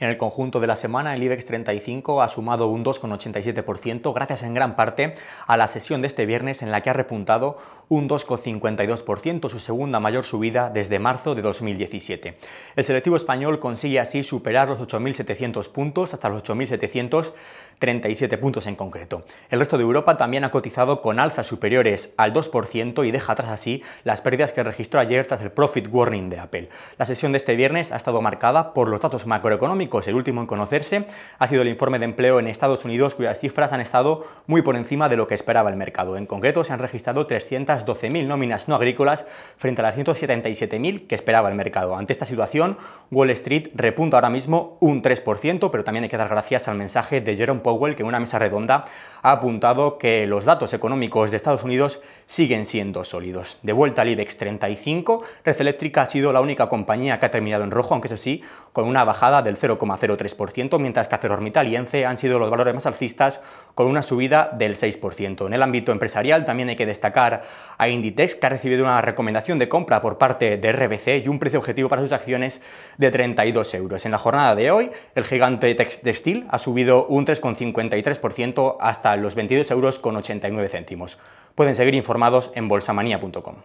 En el conjunto de la semana, el IBEX 35 ha sumado un 2,87%, gracias en gran parte a la sesión de este viernes en la que ha repuntado un 2,52%, su segunda mayor subida desde marzo de 2017. El selectivo español consigue así superar los 8.700 puntos hasta los 8.737 puntos en concreto. El resto de Europa también ha cotizado con alzas superiores al 2% y deja atrás así las pérdidas que registró ayer tras el profit warning de Apple. La sesión de este viernes ha estado marcada por los datos macroeconómicos. El último en conocerse ha sido el informe de empleo en Estados Unidos cuyas cifras han estado muy por encima de lo que esperaba el mercado. En concreto se han registrado 300 12.000 nóminas no agrícolas frente a las 177.000 que esperaba el mercado. Ante esta situación, Wall Street repunta ahora mismo un 3%, pero también hay que dar gracias al mensaje de Jerome Powell, que en una mesa redonda ha apuntado que los datos económicos de Estados Unidos siguen siendo sólidos. De vuelta al IBEX 35, Red Eléctrica ha sido la única compañía que ha terminado en rojo, aunque eso sí, con una bajada del 0,03%, mientras que ArcelorMittal y ENCE han sido los valores más alcistas, con una subida del 6%. En el ámbito empresarial también hay que destacar a Inditex, que ha recibido una recomendación de compra por parte de RBC y un precio objetivo para sus acciones de 32 euros. En la jornada de hoy, el gigante textil ha subido un 3,53% hasta el los 22 euros con Pueden seguir informados en bolsamanía.com.